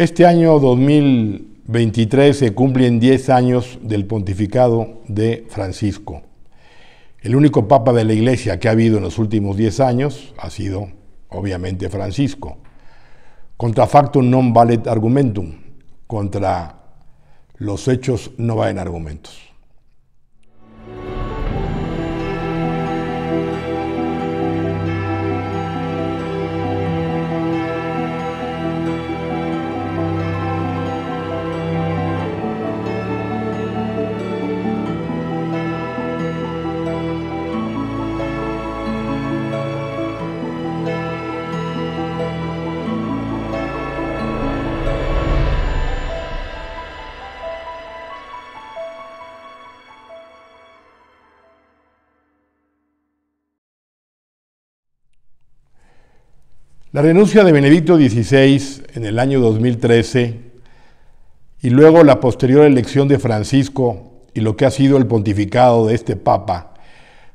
Este año 2023 se cumplen 10 años del pontificado de Francisco. El único papa de la Iglesia que ha habido en los últimos 10 años ha sido, obviamente, Francisco. Contra factum non valet argumentum, contra los hechos no va argumentos. La renuncia de Benedicto XVI en el año 2013 y luego la posterior elección de Francisco y lo que ha sido el pontificado de este Papa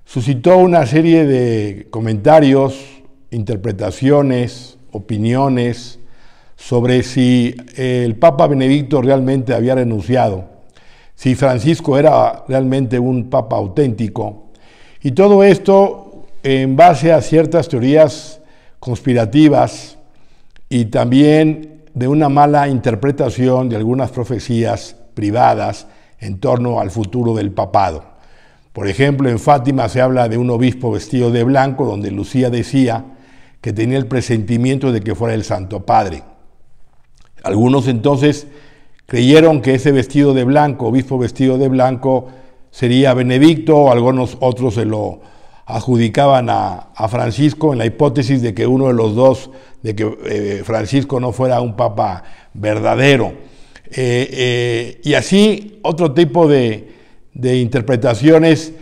suscitó una serie de comentarios, interpretaciones, opiniones sobre si eh, el Papa Benedicto realmente había renunciado, si Francisco era realmente un Papa auténtico. Y todo esto en base a ciertas teorías conspirativas y también de una mala interpretación de algunas profecías privadas en torno al futuro del papado. Por ejemplo, en Fátima se habla de un obispo vestido de blanco donde Lucía decía que tenía el presentimiento de que fuera el Santo Padre. Algunos entonces creyeron que ese vestido de blanco, obispo vestido de blanco, sería Benedicto, algunos otros se lo adjudicaban a, Francisco en la hipótesis de que uno de los dos, de que eh, Francisco no fuera un papa verdadero. Eh, eh, y así otro tipo de, de, interpretaciones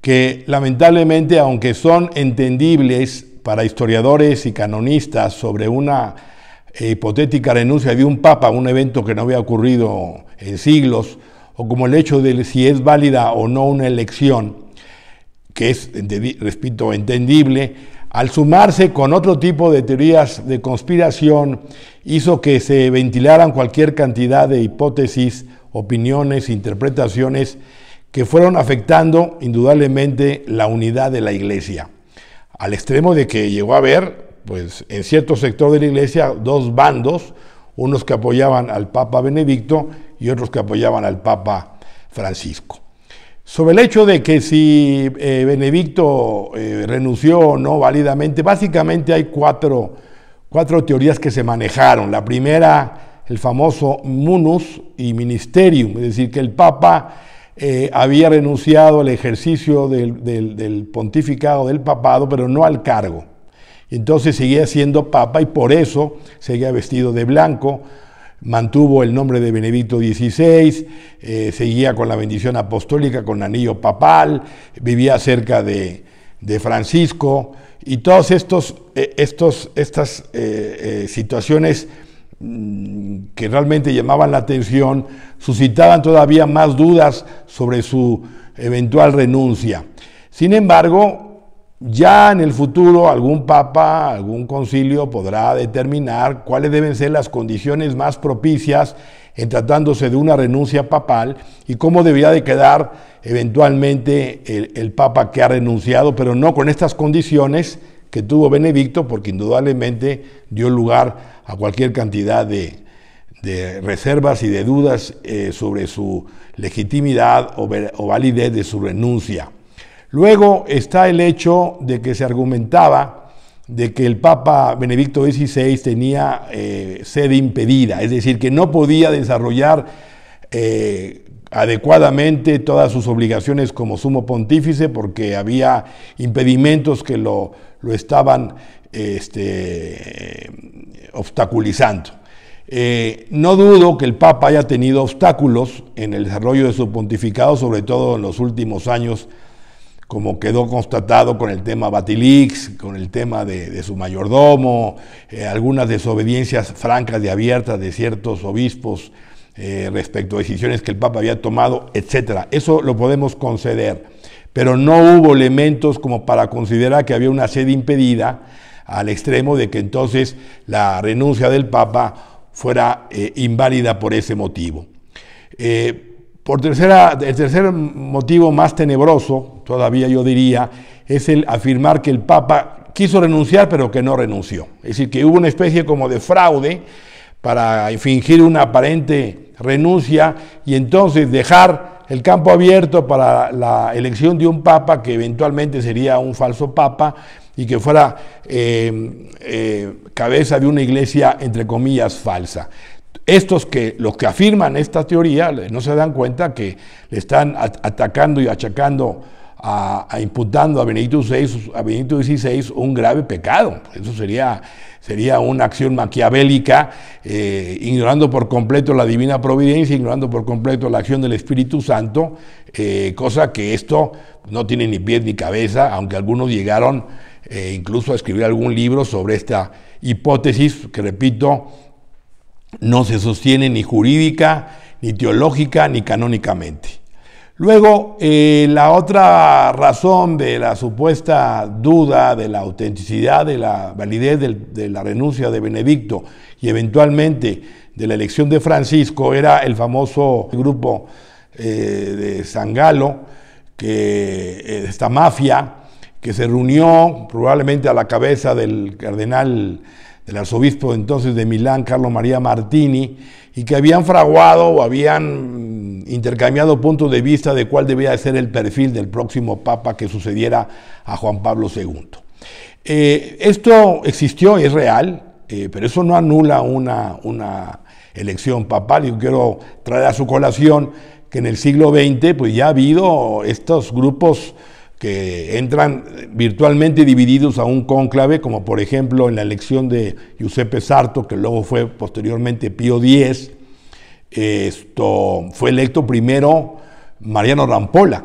que lamentablemente, aunque son entendibles para historiadores y canonistas sobre una hipotética renuncia de un papa, un evento que no había ocurrido en siglos, o como el hecho de si es válida o no una elección, que es, respeto, entendible, al sumarse con otro tipo de teorías de conspiración, hizo que se ventilaran cualquier cantidad de hipótesis, opiniones, interpretaciones que fueron afectando indudablemente la unidad de la iglesia, al extremo de que llegó a haber, pues, en cierto sector de la iglesia, dos bandos, unos que apoyaban al Papa Benedicto y otros que apoyaban al Papa Francisco. Sobre el hecho de que si eh, Benedicto eh, renunció o no válidamente, básicamente hay cuatro, teorías que se manejaron. La primera, el famoso munus y ministerium, es decir, que el Papa eh, había renunciado al ejercicio del, del, pontificado del papado, pero no al cargo. Entonces seguía siendo papa y por eso seguía vestido de blanco, mantuvo el nombre de Benedicto XVI, eh, seguía con la bendición apostólica, con anillo papal, vivía cerca de, de Francisco, y todas estos, eh, estos, estas eh, situaciones mm, que realmente llamaban la atención suscitaban todavía más dudas sobre su eventual renuncia. Sin embargo, ya en el futuro algún papa, algún concilio podrá determinar cuáles deben ser las condiciones más propicias en tratándose de una renuncia papal y cómo debía de quedar eventualmente el, papa que ha renunciado, pero no con estas condiciones que tuvo Benedicto, porque indudablemente dio lugar a cualquier cantidad de, reservas y de dudas eh, sobre su legitimidad o validez de su renuncia. Luego está el hecho de que se argumentaba de que el Papa Benedicto XVI tenía eh, sede impedida, es decir, que no podía desarrollar eh, adecuadamente todas sus obligaciones como sumo pontífice porque había impedimentos que lo, estaban este, obstaculizando. Eh, no dudo que el Papa haya tenido obstáculos en el desarrollo de su pontificado, sobre todo en los últimos años como quedó constatado con el tema Batilix, con el tema de, su mayordomo, eh, algunas desobediencias francas y abiertas de ciertos obispos eh, respecto a decisiones que el Papa había tomado, etc. Eso lo podemos conceder, pero no hubo elementos como para considerar que había una sede impedida al extremo de que entonces la renuncia del Papa fuera eh, inválida por ese motivo. Por tercera, el tercer motivo más tenebroso, todavía yo diría, es el afirmar que el Papa quiso renunciar pero que no renunció. Es decir, que hubo una especie como de fraude para fingir una aparente renuncia y entonces dejar el campo abierto para la elección de un papa que eventualmente sería un falso papa y que fuera eh, eh, cabeza de una iglesia, entre comillas, falsa estos que los que afirman esta teoría no se dan cuenta que le están atacando y achacando a, imputando a Benedicto, XVI, a XVI un grave pecado. Eso sería, sería una acción maquiavélica, eh, ignorando por completo la divina providencia, ignorando por completo la acción del Espíritu Santo, eh, cosa que esto no tiene ni pies ni cabeza, aunque algunos llegaron eh, incluso a escribir algún libro sobre esta hipótesis que, repito, no se sostiene ni jurídica, ni teológica, ni canónicamente. Luego, eh, la otra razón de la supuesta duda de la autenticidad, de la validez de la renuncia de Benedicto y eventualmente de la elección de Francisco era el famoso grupo eh, de Sangalo, que, eh, esta mafia que se reunió probablemente a la cabeza del cardenal del arzobispo entonces de Milán, Carlo María Martini, y que habían fraguado o habían mm, intercambiado puntos de vista de cuál debía ser el perfil del próximo papa que sucediera a Juan Pablo II. Eh, esto existió, es real, eh, pero eso no anula una, una elección papal. Yo quiero traer a su colación que en el siglo XX pues, ya ha habido estos grupos que entran virtualmente divididos a un cónclave, como por ejemplo en la elección de Giuseppe Sarto, que luego fue posteriormente Pío X, esto, fue electo primero Mariano Rampola.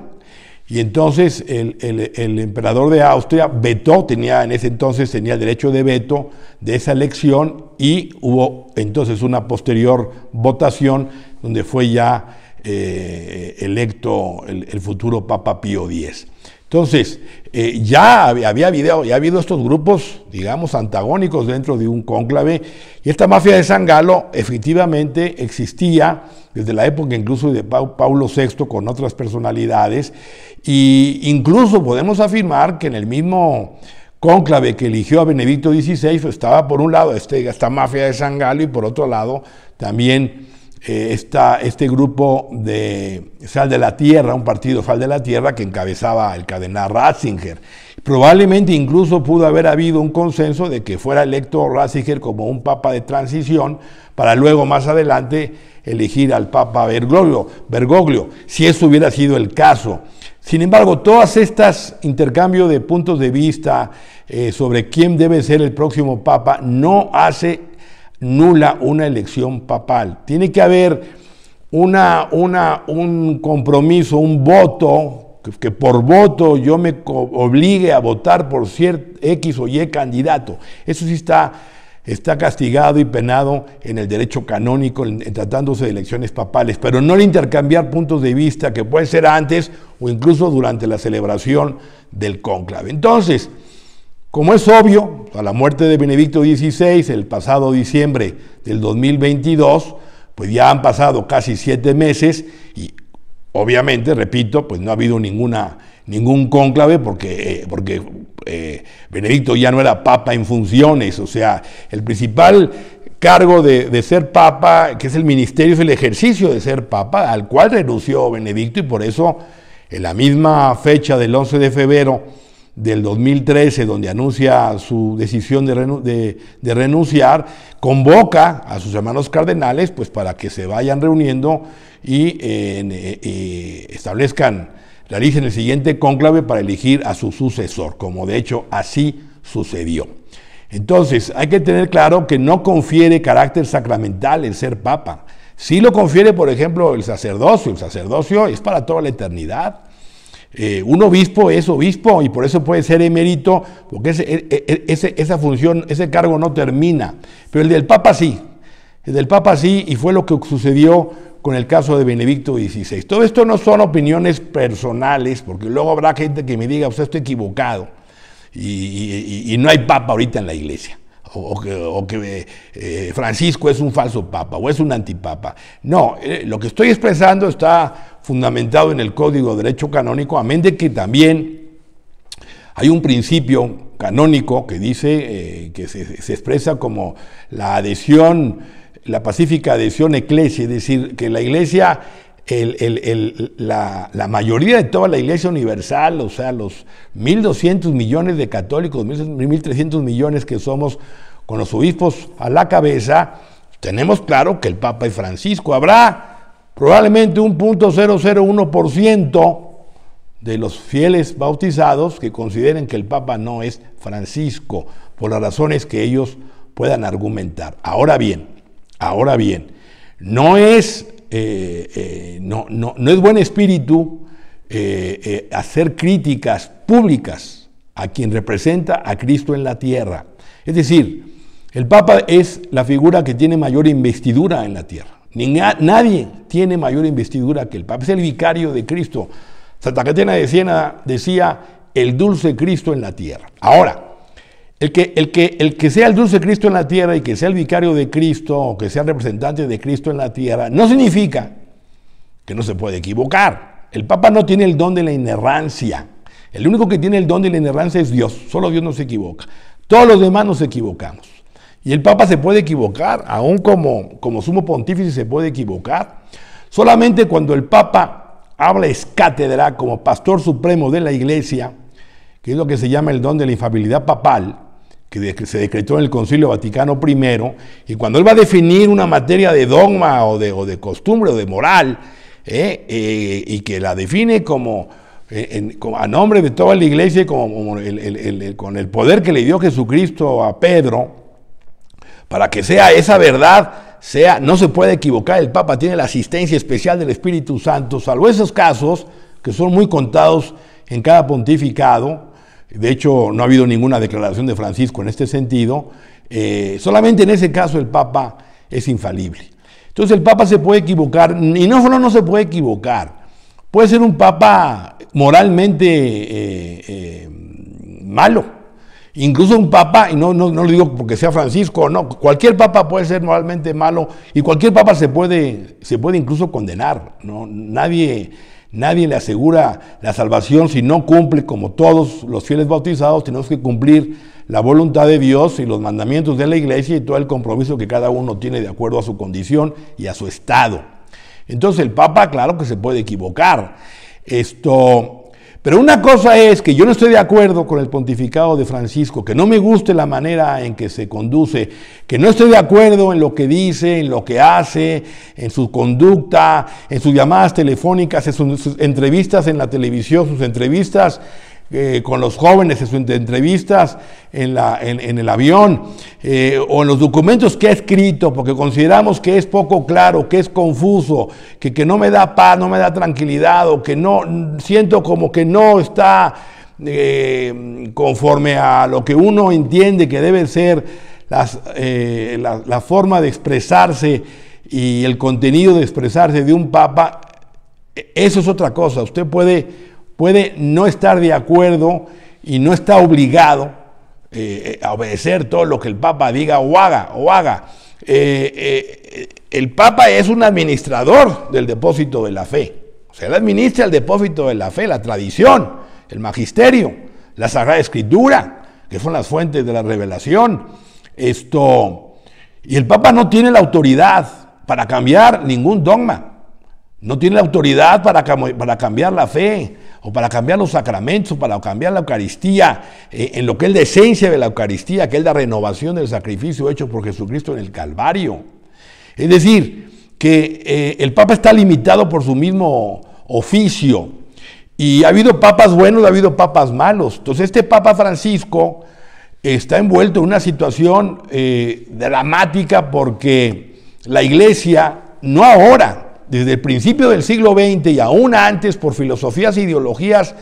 Y entonces el, emperador de Austria vetó, tenía, en ese entonces tenía el derecho de veto de esa elección y hubo entonces una posterior votación donde fue ya eh, electo el futuro Papa Pío X. Entonces, eh, ya había, habido, estos grupos, digamos, antagónicos dentro de un cónclave, y esta mafia de Galo efectivamente existía desde la época incluso de pa Paulo VI con otras personalidades, e incluso podemos afirmar que en el mismo cónclave que eligió a Benedicto XVI estaba por un lado este, esta mafia de Galo, y por otro lado también eh, este grupo de Sal de la Tierra, un partido Sal de la Tierra que encabezaba el cadenar Ratzinger. Probablemente incluso pudo haber habido un consenso de que fuera electo Ratzinger como un papa de transición para luego más adelante elegir al papa Bergoglio, Bergoglio si eso hubiera sido el caso. Sin embargo, todas estas intercambios de puntos de vista eh, sobre quién debe ser el próximo papa no hace nula una elección papal. Tiene que haber una, una, un compromiso, un voto, que, por voto yo me obligue a votar por cierto X o Y candidato. Eso sí está está castigado y penado en el derecho canónico tratándose de elecciones papales, pero no el intercambiar puntos de vista que puede ser antes o incluso durante la celebración del conclave. Entonces, como es obvio, a la muerte de Benedicto XVI el pasado diciembre del 2022, pues ya han pasado casi siete meses y obviamente, repito, pues no ha habido ninguna, ningún cónclave porque, eh, porque eh, Benedicto ya no era papa en funciones, o sea, el principal cargo de, de, ser papa, que es el ministerio, es el ejercicio de ser papa, al cual renunció Benedicto y por eso en la misma fecha del 11 de febrero del 2013, donde anuncia su decisión de, renunciar, convoca a sus hermanos cardenales pues, para que se vayan reuniendo y eh, eh, eh, establezcan, realicen el siguiente cónclave para elegir a su sucesor, como de hecho así sucedió. Entonces, hay que tener claro que no confiere carácter sacramental el ser papa. Si lo confiere, por ejemplo, el sacerdocio, el sacerdocio es para toda la eternidad. Eh, un obispo es obispo y por eso puede ser emérito, porque e, e, e, esa función, ese cargo no termina. Pero el del Papa sí, el del Papa sí, y fue lo que sucedió con el caso de Benedicto XVI. Todo esto no son opiniones personales, porque luego habrá gente que me diga, usted está equivocado, y, no hay Papa ahorita en la iglesia. O, que, eh, Francisco es un falso papa o es un antipapa. No, eh, lo que estoy expresando está fundamentado en el Código de Derecho Canónico, a de que también hay un principio canónico que dice, eh, que se, expresa como la adhesión, la pacífica adhesión eclesia, es decir, que la iglesia, la, mayoría de toda la iglesia universal, o sea, los 1.200 millones de católicos, 1.300 millones que somos con los obispos a la cabeza, tenemos claro que el Papa Francisco. Habrá Probablemente un .001% de los fieles bautizados que consideren que el Papa no es Francisco, por las razones que ellos puedan argumentar. Ahora bien, ahora bien, no es, eh, eh, no, no, es buen espíritu eh, hacer críticas públicas a quien representa a Cristo en la tierra. Es decir, el Papa es la figura que tiene mayor investidura en la tierra nadie tiene mayor investidura que el Papa. Es el vicario de Cristo. Santa Catena de Siena decía el dulce Cristo en la tierra. Ahora, el que, el que sea el dulce Cristo en la tierra y que sea el vicario de Cristo o que sea el representante de Cristo en la tierra, no significa que no se puede equivocar. El Papa no tiene el don de la inerrancia. El único que tiene el don de la inerrancia es Dios. Solo Dios no se equivoca. Todos los demás nos equivocamos. Y el Papa se puede equivocar, aún como, como sumo pontífice se puede equivocar. Solamente cuando el Papa habla es como pastor supremo de la Iglesia, que es lo que se llama el don de la infabilidad papal, que se decretó en el Concilio Vaticano I, y cuando él va a definir una materia de dogma o de, costumbre o de moral, eh, eh, y que la define eh, como, a nombre de toda la iglesia, con el poder que le dio Jesucristo a Pedro, para que sea esa verdad, sea, no se puede equivocar, el Papa tiene la asistencia especial del Espíritu Santo, salvo esos casos que son muy contados en cada pontificado, de hecho no ha habido ninguna declaración de Francisco en este sentido, eh, solamente en ese caso el Papa es infalible. Entonces el Papa se puede equivocar, y no solo no se puede equivocar, puede ser un Papa moralmente eh, eh, malo, Incluso un papa, y no, no, lo digo porque sea Francisco no, cualquier papa puede ser normalmente malo y cualquier papa se puede, se puede incluso condenar. ¿no? Nadie, nadie le asegura la salvación si no cumple, como todos los fieles bautizados, tenemos que cumplir la voluntad de Dios y los mandamientos de la iglesia y todo el compromiso que cada uno tiene de acuerdo a su condición y a su estado. Entonces el papa, claro que se puede equivocar. Esto pero una cosa es que yo no estoy de acuerdo con el pontificado de Francisco, que no me guste la manera en que se conduce, que no estoy de acuerdo en lo que dice, en lo que hace, en su conducta, en sus llamadas telefónicas, en sus, sus entrevistas en la televisión, sus entrevistas eh, con los jóvenes en sus entrevistas en, en, el avión eh, o en los documentos que ha escrito, porque consideramos que es poco claro, que es confuso, que, que no me da paz, no me da tranquilidad o que no siento como que no está eh, conforme a lo que uno entiende que debe ser las, la, la forma de expresarse y el contenido de expresarse de un papa, e, eso es otra cosa. Usted puede puede no estar de acuerdo y no está obligado eh, eh, a obedecer todo lo que el Papa diga o haga. O haga. Eh, el Papa es un administrador del depósito de la fe. O sea, él administra el depósito de la fe, la tradición, el magisterio, la Sagrada Escritura, que son las fuentes de la revelación. Esto. Y el Papa no tiene la autoridad para cambiar ningún dogma. No tiene la autoridad para, para cambiar la fe o para cambiar los sacramentos, para cambiar la Eucaristía, eh, en lo que es la esencia de la Eucaristía, que es la renovación del sacrificio hecho por Jesucristo en el Calvario. Es decir, que eh, el Papa está limitado por su mismo oficio. Y ha habido papas buenos, ha habido papas malos. Entonces este Papa Francisco está envuelto en una situación eh, dramática porque la iglesia, no ahora, desde el principio del siglo XX y aún antes por filosofías e ideologías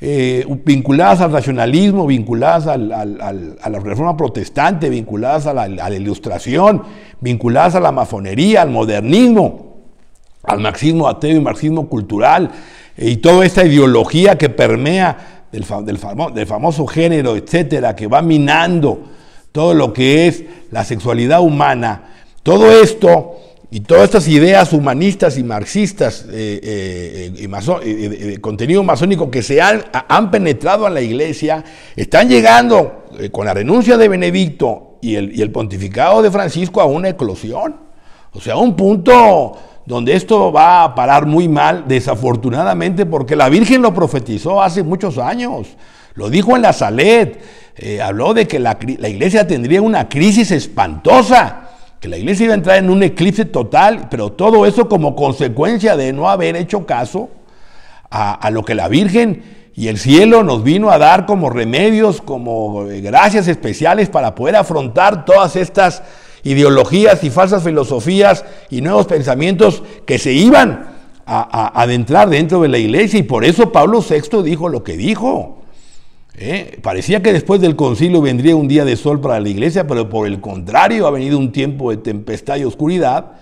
eh, vinculadas al racionalismo, vinculadas a la reforma protestante, vinculadas a la, ilustración, vinculadas a la masonería, al modernismo, al marxismo ateo y marxismo cultural, eh, y toda esta ideología que permea del, del famoso género, etcétera, que va minando todo lo que es la sexualidad humana. Todo esto y todas estas ideas humanistas y marxistas, eh, eh, y eh, contenido masónico que se han, penetrado a la iglesia, están llegando con la renuncia de Benedicto y el, pontificado de Francisco a una eclosión. O sea, a un punto donde esto va a parar muy mal, desafortunadamente, porque la Virgen lo profetizó hace muchos años. Lo dijo en la Salet. habló de que la, la iglesia tendría una crisis espantosa que la iglesia iba a entrar en un eclipse total, pero todo eso como consecuencia de no haber hecho caso a, lo que la Virgen y el cielo nos vino a dar como remedios, como eh, gracias especiales para poder afrontar todas estas ideologías y falsas filosofías y nuevos pensamientos que se iban a, a, adentrar dentro de la iglesia. Y por eso Pablo VI dijo lo que dijo. ¿Eh? Parecía que después del concilio vendría un día de sol para la iglesia, pero por el contrario ha venido un tiempo de tempestad y oscuridad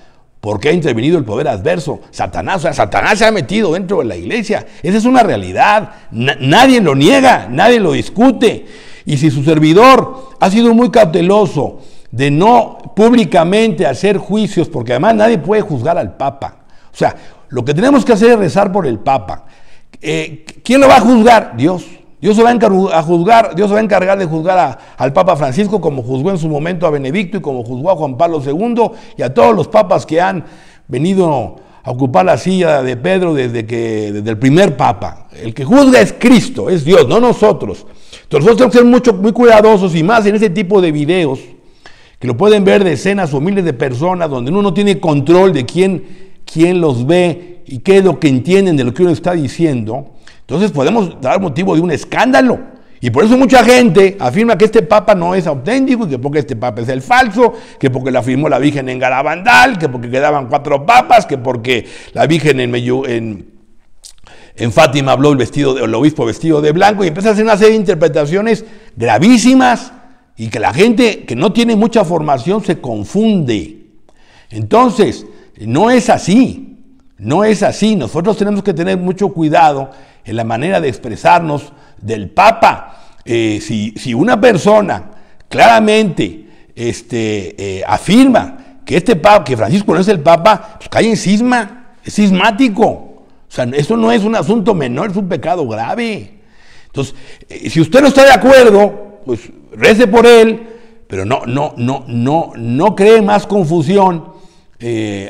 porque ha intervenido el poder adverso. Satanás, o sea, Satanás se ha metido dentro de la iglesia. Esa es una realidad. nadie lo niega, nadie lo discute. Y si su servidor ha sido muy cauteloso de no públicamente hacer juicios, porque además nadie puede juzgar al Papa. O sea, lo que tenemos que hacer es rezar por el Papa. Eh, ¿Quién lo va a juzgar? Dios. Dios se va a, juzgar, Dios va a encargar de juzgar al Papa Francisco como juzgó en su momento a Benedicto y como juzgó a Juan Pablo II y a todos los papas que han venido a ocupar la silla de Pedro desde, que, desde el primer Papa. El que juzga es Cristo, es Dios, no nosotros. Entonces nosotros tenemos que ser mucho, muy cuidadosos y más en ese tipo de videos que lo pueden ver decenas o miles de personas donde uno no tiene control de quién, quién los ve y qué es lo que entienden de lo que uno está diciendo entonces podemos dar motivo de un escándalo. Y por eso mucha gente afirma que este papa no es auténtico, que porque este papa es el falso, que porque la firmó la Virgen en Garabandal, que porque quedaban cuatro papas, que porque la Virgen en, en, Fátima habló el, vestido el obispo vestido de blanco y empieza a hacer una serie de interpretaciones gravísimas y que la gente que no tiene mucha formación se confunde. Entonces, no es así, no es así. Nosotros tenemos que tener mucho cuidado en la manera de expresarnos del Papa. Eh, si, una persona claramente este, eh, afirma que este Papa, que Francisco no es el Papa, pues cae en cisma, es cismático. O sea, eso no es un asunto menor, es un pecado grave. Entonces, eh, si usted no está de acuerdo, pues rece por él, pero no, no, no, no, no cree más confusión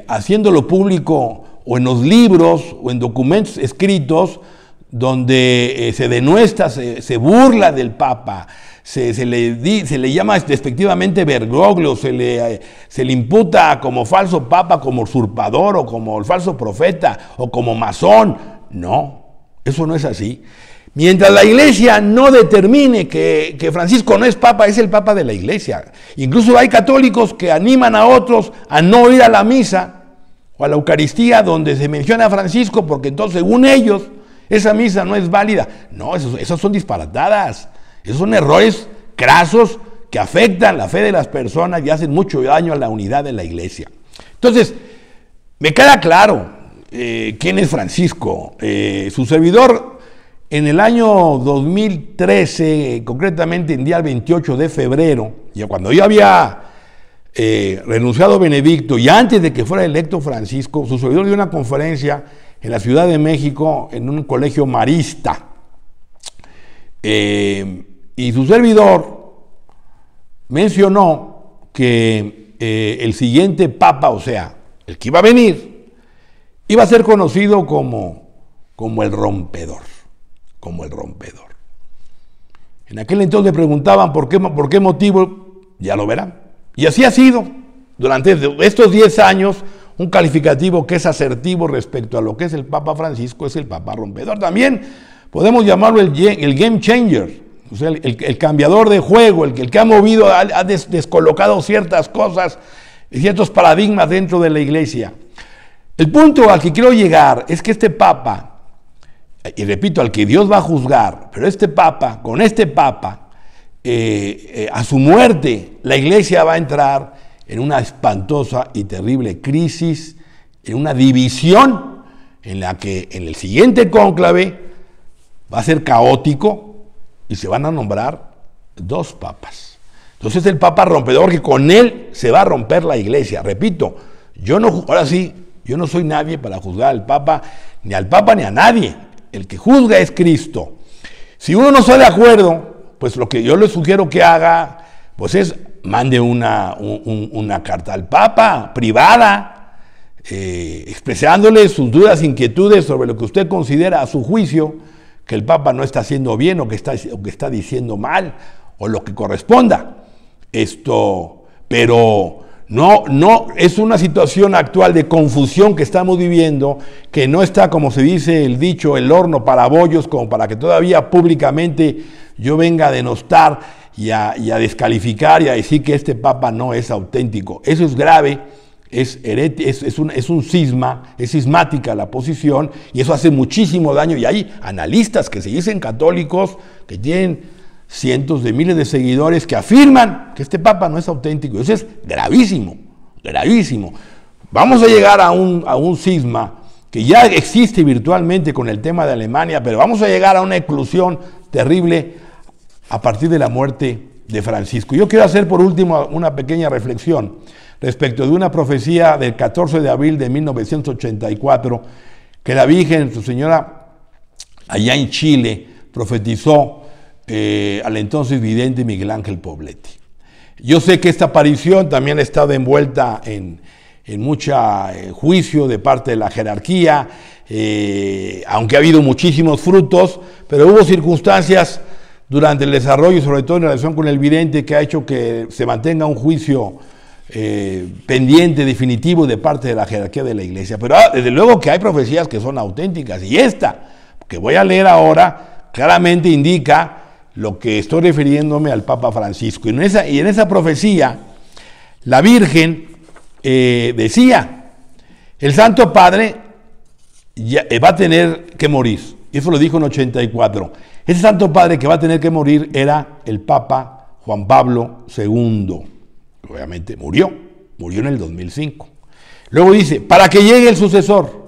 haciéndolo público o en los libros o en documentos escritos donde eh, se denuestra, se, burla del Papa, se, le se, le llama despectivamente Bergoglio, se le, eh, se le imputa como falso Papa, como usurpador o como falso profeta o como masón. No, eso no es así. Mientras la iglesia no determine que, que, Francisco no es papa, es el papa de la iglesia. Incluso hay católicos que animan a otros a no ir a la misa o a la Eucaristía donde se menciona a Francisco, porque entonces, según ellos, esa misa no es válida. No, esas, son disparatadas. Esos son errores crasos que afectan la fe de las personas y hacen mucho daño a la unidad de la iglesia. Entonces, me queda claro eh, quién es Francisco. Eh, su servidor en el año 2013, concretamente en día 28 de febrero, ya cuando yo había eh, renunciado a Benedicto y antes de que fuera electo Francisco, su servidor dio una conferencia en la Ciudad de México, en un colegio marista. Eh, y su servidor mencionó que eh, el siguiente papa, o sea, el que iba a venir, iba a ser conocido como, como el rompedor, como el rompedor. En aquel entonces preguntaban por qué, por qué motivo, ya lo verán. Y así ha sido. Durante estos 10 años un calificativo que es asertivo respecto a lo que es el Papa Francisco, es el Papa rompedor. También podemos llamarlo el, el game changer, o sea, el, cambiador de juego, el, el que ha movido, ha, descolocado ciertas cosas, ciertos paradigmas dentro de la iglesia. El punto al que quiero llegar es que este Papa, y repito, al que Dios va a juzgar, pero este Papa, con este Papa, eh, eh, a su muerte, la iglesia va a entrar en una espantosa y terrible crisis, en una división en la que en el siguiente cónclave va a ser caótico y se van a nombrar dos papas. Entonces el papa rompedor que con él se va a romper la iglesia. Repito, yo no ahora sí, yo no soy nadie para juzgar al papa, ni al papa ni a nadie. El que juzga es Cristo. Si uno no está de acuerdo, pues lo que yo le sugiero que haga, pues es mande una, una carta al Papa privada, eh, expresándole sus dudas, inquietudes sobre lo que usted considera a su juicio que el Papa no está haciendo bien o que está, que está diciendo mal o lo que corresponda. Esto, pero no, no, es una situación actual de confusión que estamos viviendo, que no está, como se dice el dicho, el horno para bollos, como para que todavía públicamente yo venga a denostar y a, descalificar y a decir que este Papa no es auténtico. Eso es grave. Es, es, es, un, es, un, cisma, es sismática la posición y eso hace muchísimo daño. Y hay analistas que se dicen católicos, que tienen cientos de miles de seguidores, que afirman que este Papa no es auténtico. Eso es gravísimo, gravísimo. Vamos a llegar a un, a un cisma que ya existe virtualmente con el tema de Alemania, pero vamos a llegar a una exclusión terrible a partir de la muerte de Francisco. Yo quiero hacer por último una pequeña reflexión respecto de una profecía del 14 de abril de 1984 que la Virgen, su señora, allá en Chile, profetizó eh, al entonces vidente Miguel Ángel Pobletti. Yo sé que esta aparición también ha estado envuelta en, mucho eh, juicio de parte de la jerarquía, eh, aunque ha habido muchísimos frutos, pero hubo circunstancias durante el desarrollo, sobre todo en relación con el vidente, que ha hecho que se mantenga un juicio eh, pendiente, definitivo de parte de la jerarquía de la iglesia. Pero ah, desde luego que hay profecías que son auténticas. Y esta, que voy a leer ahora, claramente indica lo que estoy refiriéndome al Papa Francisco. Y en esa, profecía, la Virgen eh, decía, el Santo Padre eh, va a tener que morir. Y Eso lo dijo en 84. Ese santo padre que va a tener que morir era el Papa Juan Pablo II. Obviamente murió, murió en el 2005. Luego dice, para que llegue el sucesor.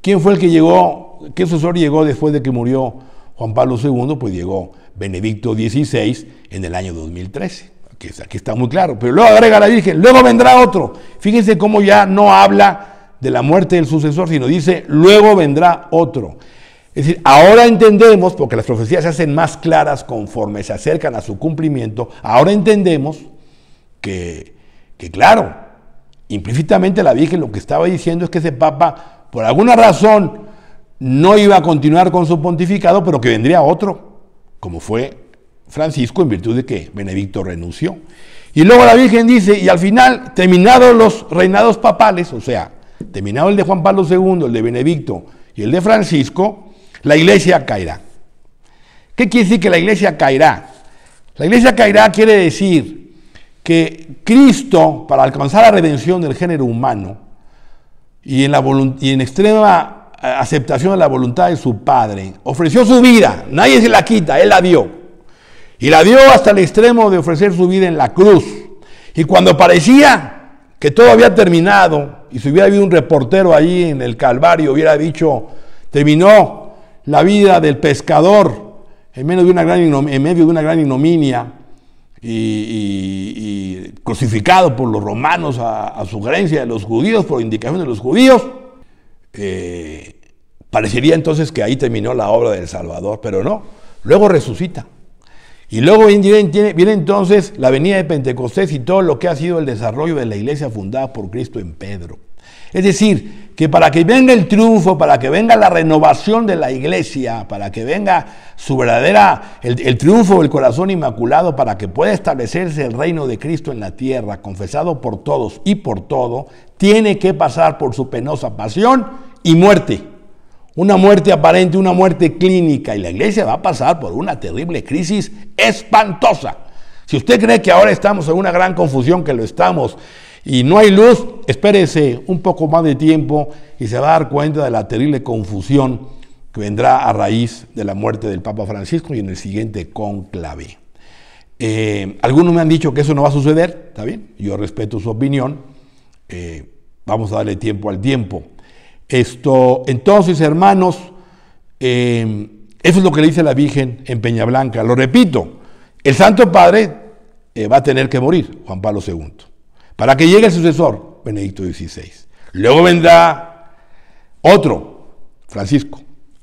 ¿Quién fue el que llegó? ¿Qué sucesor llegó después de que murió Juan Pablo II? Pues llegó Benedicto XVI en el año 2013. Aquí, aquí está muy claro. Pero luego agrega la Virgen, luego vendrá otro. Fíjense cómo ya no habla de la muerte del sucesor, sino dice, luego vendrá otro. Es decir, ahora entendemos, porque las profecías se hacen más claras conforme se acercan a su cumplimiento, ahora entendemos que, claro, implícitamente la Virgen lo que estaba diciendo es que ese Papa, por alguna razón, no iba a continuar con su pontificado, pero que vendría otro, como fue Francisco, en virtud de que Benedicto renunció. Y luego la Virgen dice, y al final, terminados los reinados papales, o sea, terminado el de Juan Pablo II, el de Benedicto y el de Francisco, la iglesia caerá. ¿Qué quiere decir que la iglesia caerá? La iglesia caerá quiere decir que Cristo, para alcanzar la redención del género humano y en, la en extrema eh, aceptación de la voluntad de su Padre, ofreció su vida. Nadie se la quita, Él la dio. Y la dio hasta el extremo de ofrecer su vida en la cruz. Y cuando parecía que todo había terminado y si hubiera habido un reportero allí en el Calvario, hubiera dicho, terminó, la vida del pescador en, medio de una gran, ignominia y, crucificado por los romanos a, su sugerencia de los judíos, por indicación de los judíos, eh, parecería entonces que ahí terminó la obra del Salvador, pero no, luego resucita. Y luego viene, viene, entonces la venida de Pentecostés y todo lo que ha sido el desarrollo de la iglesia fundada por Cristo en Pedro. Es decir, que para que venga el triunfo, para que venga la renovación de la iglesia, para que venga su verdadera, el, el triunfo del corazón inmaculado, para que pueda establecerse el reino de Cristo en la tierra, confesado por todos y por todo, tiene que pasar por su penosa pasión y muerte. Una muerte aparente, una muerte clínica, y la iglesia va a pasar por una terrible crisis espantosa. Si usted cree que ahora estamos en una gran confusión, que lo estamos, y no hay luz, espérese un poco más de tiempo y se va a dar cuenta de la terrible confusión que vendrá a raíz de la muerte del Papa Francisco y en el siguiente conclave. Eh, algunos me han dicho que eso no va a suceder, está bien, yo respeto su opinión, eh, vamos a darle tiempo al tiempo. Esto, entonces, hermanos, eh, eso es lo que le dice la Virgen en Peñablanca. Lo repito, el Santo Padre va a tener que morir, Juan Pablo II para que llegue el sucesor, Benedicto XVI. Luego vendrá otro, Francisco.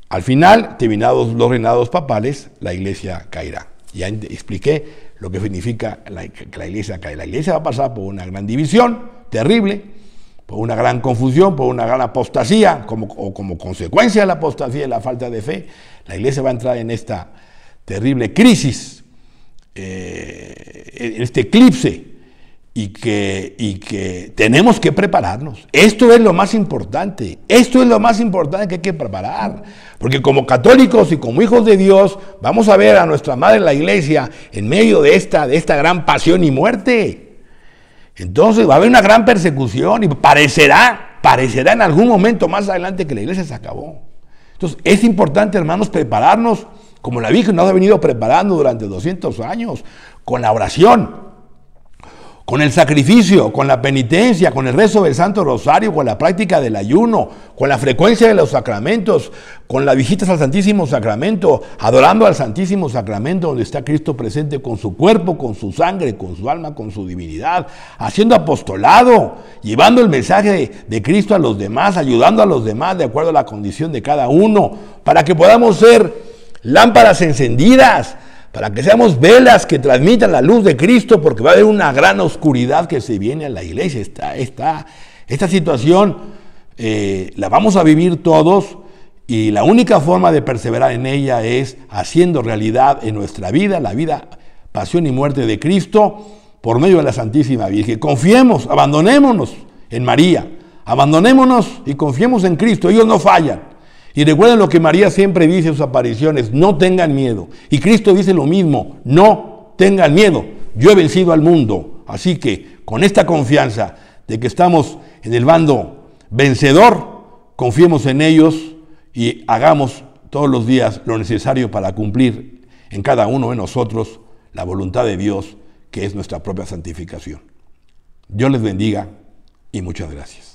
Al final, terminados los reinados papales, la iglesia caerá. Ya expliqué lo que significa la, que la iglesia cae. La iglesia va a pasar por una gran división terrible, por una gran confusión, por una gran apostasía, como, o como consecuencia de la apostasía y la falta de fe, la iglesia va a entrar en esta terrible crisis, eh, en este eclipse y que, que tenemos que prepararnos. Esto es lo más importante, esto es lo más importante que hay que preparar, porque como católicos y como hijos de Dios vamos a ver a nuestra madre la iglesia en medio de esta, de esta gran pasión y muerte. Entonces va a haber una gran persecución y parecerá, parecerá en algún momento más adelante que la iglesia se acabó. Entonces es importante, hermanos, prepararnos como la Virgen nos ha venido preparando durante 200 años, con la oración, con el sacrificio, con la penitencia, con el rezo del Santo Rosario, con la práctica del ayuno, con la frecuencia de los sacramentos, con las visitas al Santísimo Sacramento, adorando al Santísimo Sacramento donde está Cristo presente con su cuerpo, con su sangre, con su alma, con su divinidad, haciendo apostolado, llevando el mensaje de Cristo a los demás, ayudando a los demás de acuerdo a la condición de cada uno, para que podamos ser lámparas encendidas, para que seamos velas que transmitan la luz de Cristo, porque va a haber una gran oscuridad que se viene a la iglesia. Esta, esta situación eh, la vamos a vivir todos y la única forma de perseverar en ella es haciendo realidad en nuestra vida, la vida, pasión y muerte de Cristo, por medio de la Santísima Virgen. Confiemos, abandonémonos en María, abandonémonos y confiemos en Cristo, ellos no fallan. Y recuerden lo que María siempre dice en sus apariciones, no tengan miedo. Y Cristo dice lo mismo, no tengan miedo. Yo he vencido al mundo. Así que con esta confianza de que estamos en el bando vencedor, confiemos en ellos y hagamos todos los días lo necesario para cumplir en cada uno de nosotros la voluntad de Dios, que es nuestra propia santificación. Dios les bendiga y muchas gracias.